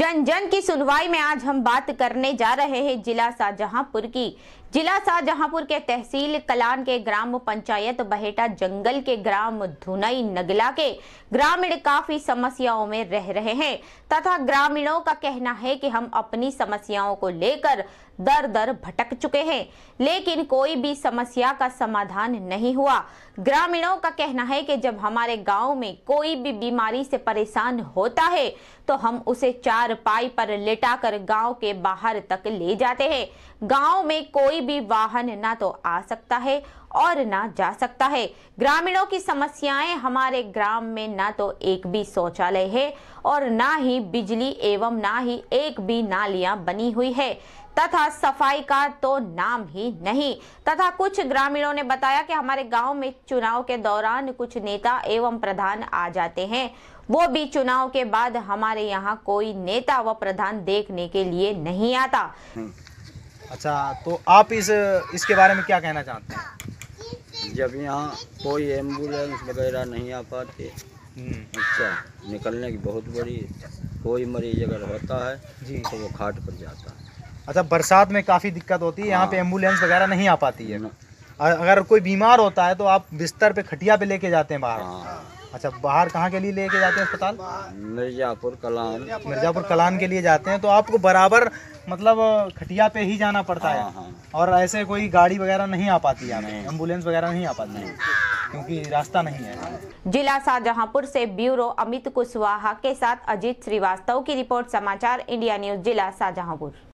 जन जन की सुनवाई में आज हम बात करने जा रहे हैं जिला शाहजहांपुर की जिला शाहजहांपुर के तहसील कलान के ग्राम पंचायत बहेटा जंगल के ग्राम धुनई नगला के ग्रामीण काफी समस्याओं में रह रहे हैं तथा ग्रामीणों का कहना है कि हम अपनी समस्याओं को लेकर दर दर भटक चुके हैं लेकिन कोई भी समस्या का समाधान नहीं हुआ ग्रामीणों का कहना है कि जब हमारे गांव में कोई भी बीमारी से परेशान होता है तो हम उसे चार पाई पर कर गांव के बाहर तक ले जाते हैं गाँव में कोई भी वाहन ना तो आ सकता है और ना जा सकता है ग्रामीणों की समस्याएं हमारे ग्राम में ना तो एक भी शौचालय है और ना ही बिजली एवं ना ही एक भी नालियां बनी हुई है तथा सफाई का तो नाम ही नहीं तथा कुछ ग्रामीणों ने बताया कि हमारे गांव में चुनाव के दौरान कुछ नेता एवं प्रधान आ जाते हैं वो भी चुनाव के बाद हमारे यहाँ कोई नेता व प्रधान देखने के लिए नहीं आता हम्म। अच्छा तो आप इस इसके बारे में क्या कहना चाहते हैं जब यहाँ कोई एम्बुलेंस वगैरह नहीं आ पाती हम्म। अच्छा निकलने की बहुत बड़ी कोई मरीज अगर होता है जी तो वो खाट पर जाता है अच्छा बरसात में काफ़ी दिक्कत होती है यहाँ पे एम्बुलेंस हाँ। वगैरह नहीं आ पाती है अगर कोई बीमार होता है तो आप बिस्तर पे खटिया पे लेके जाते हैं बाहर हाँ। अच्छा बाहर कहाँ के लिए लेके जाते हैं अस्पताल मिर्जापुर कलान मिर्जापुर कलान के लिए जाते हैं तो आपको बराबर मतलब खटिया पे ही जाना पड़ता है हाँ, हाँ। और ऐसे कोई गाड़ी वगैरह नहीं आ पाती है एम्बुलेंस वगैरह नहीं आ पाती है क्योंकि रास्ता नहीं है जिला शाहजहांपुर से ब्यूरो अमित कुशवाहा के साथ अजीत श्रीवास्तव की रिपोर्ट समाचार इंडिया न्यूज जिला शाहजहांपुर